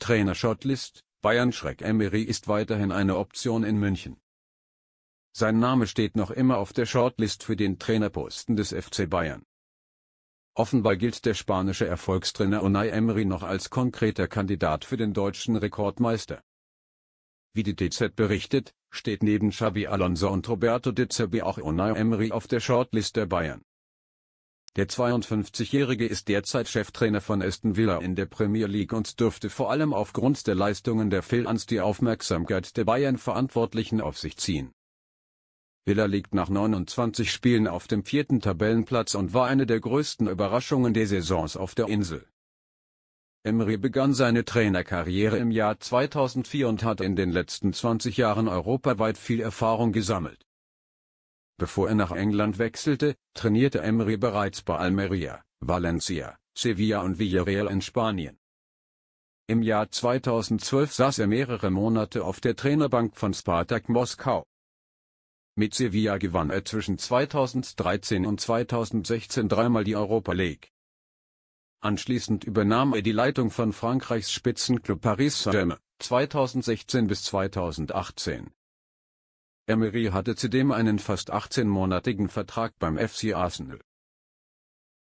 Trainer Shortlist, Bayern Schreck Emery ist weiterhin eine Option in München. Sein Name steht noch immer auf der Shortlist für den Trainerposten des FC Bayern. Offenbar gilt der spanische Erfolgstrainer Unai Emery noch als konkreter Kandidat für den deutschen Rekordmeister. Wie die DZ berichtet, steht neben Xavi Alonso und Roberto De Zerbi auch Unai Emery auf der Shortlist der Bayern. Der 52-Jährige ist derzeit Cheftrainer von Aston Villa in der Premier League und dürfte vor allem aufgrund der Leistungen der Phil-Ans die Aufmerksamkeit der Bayern-Verantwortlichen auf sich ziehen. Villa liegt nach 29 Spielen auf dem vierten Tabellenplatz und war eine der größten Überraschungen der Saisons auf der Insel. Emery begann seine Trainerkarriere im Jahr 2004 und hat in den letzten 20 Jahren europaweit viel Erfahrung gesammelt. Bevor er nach England wechselte, trainierte Emery bereits bei Almeria, Valencia, Sevilla und Villarreal in Spanien. Im Jahr 2012 saß er mehrere Monate auf der Trainerbank von Spartak Moskau. Mit Sevilla gewann er zwischen 2013 und 2016 dreimal die Europa League. Anschließend übernahm er die Leitung von Frankreichs Spitzenklub Paris Saint-Germain 2016 bis 2018 Emery hatte zudem einen fast 18-monatigen Vertrag beim FC Arsenal.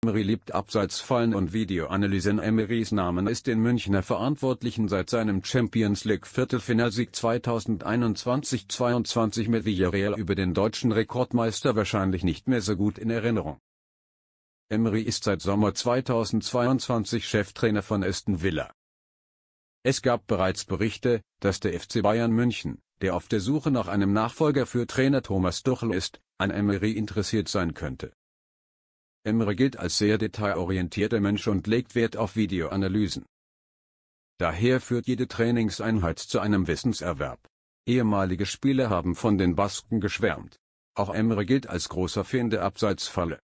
Emery liebt Abseitsfallen und Videoanalysen. Emerys Namen ist den Münchner Verantwortlichen seit seinem Champions League Viertelfinalsieg 2021-22 mit Villarreal über den deutschen Rekordmeister wahrscheinlich nicht mehr so gut in Erinnerung. Emery ist seit Sommer 2022 Cheftrainer von Aston Villa. Es gab bereits Berichte, dass der FC Bayern München, der auf der Suche nach einem Nachfolger für Trainer Thomas Tuchel ist, an Emery interessiert sein könnte. Emery gilt als sehr detailorientierter Mensch und legt Wert auf Videoanalysen. Daher führt jede Trainingseinheit zu einem Wissenserwerb. Ehemalige Spieler haben von den Basken geschwärmt. Auch Emery gilt als großer Fan der Abseitsfalle.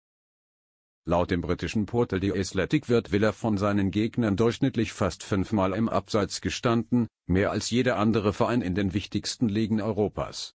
Laut dem britischen Portal The Athletic wird Villa von seinen Gegnern durchschnittlich fast fünfmal im Abseits gestanden, mehr als jeder andere Verein in den wichtigsten Ligen Europas